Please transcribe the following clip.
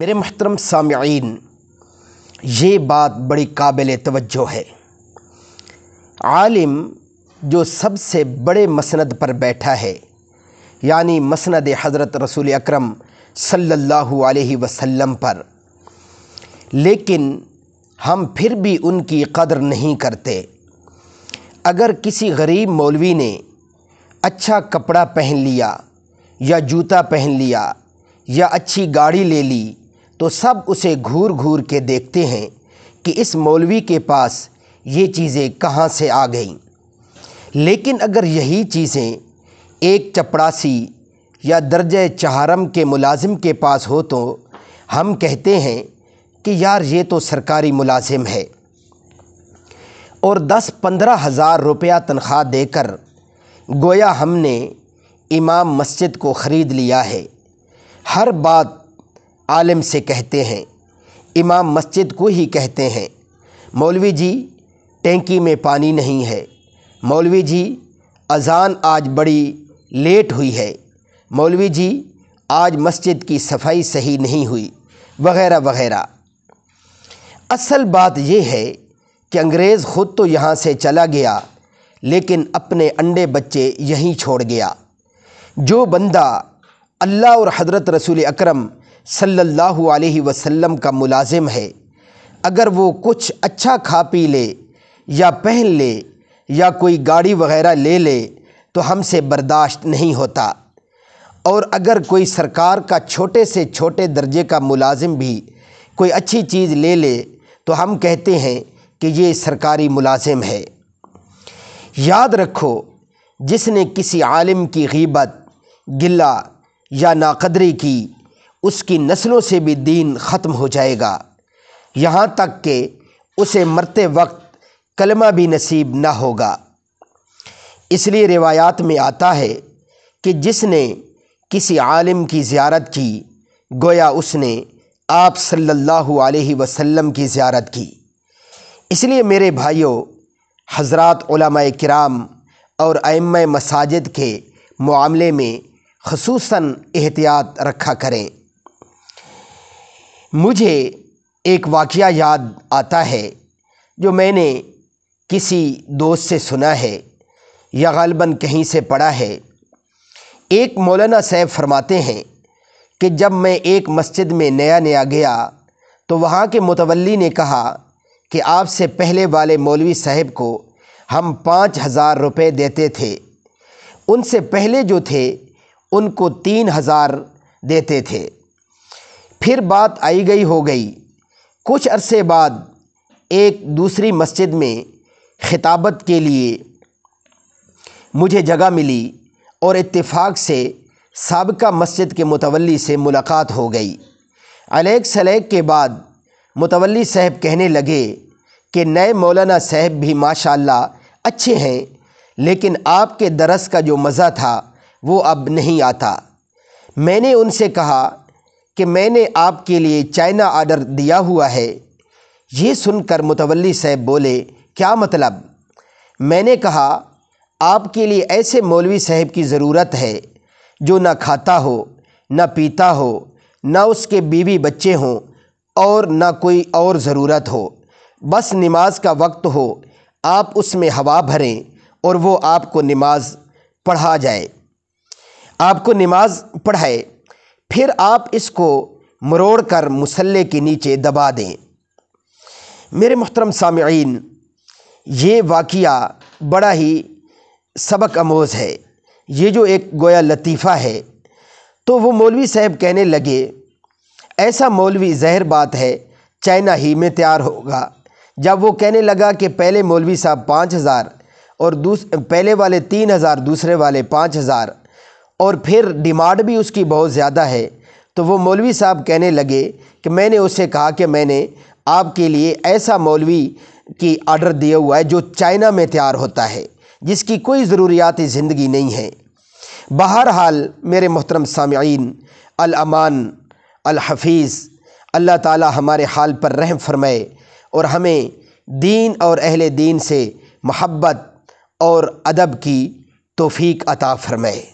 मेरे महतरम सामीन ये बात बड़ी काबिल तवज्जो है आलिम जो सबसे बड़े मसंद पर बैठा है यानी मसंद हज़रत रसूल अकरम सल्लल्लाहु अलैहि वसल्लम पर लेकिन हम फिर भी उनकी कदर नहीं करते अगर किसी गरीब मौलवी ने अच्छा कपड़ा पहन लिया या जूता पहन लिया या अच्छी गाड़ी ले ली तो सब उसे घूर घूर के देखते हैं कि इस मौलवी के पास ये चीज़ें कहाँ से आ गईं लेकिन अगर यही चीज़ें एक चपड़ासी या दर्ज चहारम के मुलाजिम के पास हो तो हम कहते हैं कि यार ये तो सरकारी मुलाजिम है और दस पंद्रह हज़ार रुपया तनख्वाह देकर गोया हमने इमाम मस्जिद को ख़रीद लिया है हर बात आलम से कहते हैं इमाम मस्जिद को ही कहते हैं मौलवी जी टेंकी में पानी नहीं है मौलवी जी अजान आज बड़ी लेट हुई है मौलवी जी आज मस्जिद की सफाई सही नहीं हुई वगैरह वगैरह असल बात यह है कि अंग्रेज़ ख़ुद तो यहाँ से चला गया लेकिन अपने अंडे बच्चे यहीं छोड़ गया जो बंदा अल्लाह और हज़रत रसूल अकरम सल्लल्लाहु अलैहि वसल्लम का मुलाजिम है अगर वो कुछ अच्छा खा पी ले या पहन ले या कोई गाड़ी वगैरह ले ले तो हमसे बर्दाश्त नहीं होता और अगर कोई सरकार का छोटे से छोटे दर्जे का मुलाजिम भी कोई अच्छी चीज़ ले ले तो हम कहते हैं कि ये सरकारी मुलाजिम है याद रखो जिसने किसी आलिम की गीबत गिला या नाकदरी की उसकी नस्लों से भी दीन ख़त्म हो जाएगा यहाँ तक कि उसे मरते वक्त कलमा भी नसीब ना होगा इसलिए रिवायात में आता है कि जिसने किसी आलिम की ज़्यारत की गोया उसने आप सल्लल्लाहु अलैहि वसल्लम की ज़्यारत की इसलिए मेरे भाइयों हजरत कराम और अम मसाजिद के मामले में खसूस एहतियात रखा करें मुझे एक वाक़ याद आता है जो मैंने किसी दोस्त से सुना है या गलबन कहीं से पढ़ा है एक मौलाना साहब फरमाते हैं कि जब मैं एक मस्जिद में नया नया गया तो वहाँ के मुतवली ने कहा कि आपसे पहले वाले मौलवी साहब को हम पाँच हज़ार रुपये देते थे उनसे पहले जो थे उनको तीन हज़ार देते थे फिर बात आई गई हो गई कुछ अरसे बाद एक दूसरी मस्जिद में खिताबत के लिए मुझे जगह मिली और इत्तेफाक से सबका मस्जिद के मुतवली से मुलाकात हो गई अलेक सलेक के बाद मुतवली साहब कहने लगे कि नए मौलाना साहब भी माशाल्लाह अच्छे हैं लेकिन आपके दरस का जो मज़ा था वो अब नहीं आता मैंने उनसे कहा कि मैंने आपके लिए चाइना आर्डर दिया हुआ है ये सुनकर मुतवली साहब बोले क्या मतलब मैंने कहा आपके लिए ऐसे मौलवी साहब की ज़रूरत है जो ना खाता हो ना पीता हो ना उसके बीवी बच्चे हों और ना कोई और ज़रूरत हो बस नमाज का वक्त हो आप उसमें हवा भरें और वो आपको नमाज पढ़ा जाए आपको नमाज पढ़ाए फिर आप इसको मरोड़ कर मसल्ले के नीचे दबा दें मेरे मोहतरम सामीन ये वाक़ बड़ा ही सबक आमोज़ है ये जो एक गोया लतीफ़ा है तो वो मौलवी साहब कहने लगे ऐसा मौलवी जहर बात है चाइना ही में तैयार होगा जब वो कहने लगा कि पहले मौलवी साहब पाँच हज़ार और दूस पहले वाले तीन हज़ार दूसरे वाले पाँच हज़ार और फिर डिमांड भी उसकी बहुत ज़्यादा है तो वो मौलवी साहब कहने लगे कि मैंने उससे कहा कि मैंने आपके लिए ऐसा मौलवी की आर्डर दिया हुआ है जो चाइना में तैयार होता है जिसकी कोई ज़रूरियात ज़िंदगी नहीं है बहरहाल मेरे मोहतरम सामीन अलमान अलहफीज़ अल्लाह ताला हमारे हाल पर रहम फरमाए और हमें दीन और अहल दीन से महब्बत और अदब की तोफ़ी अता फरमाए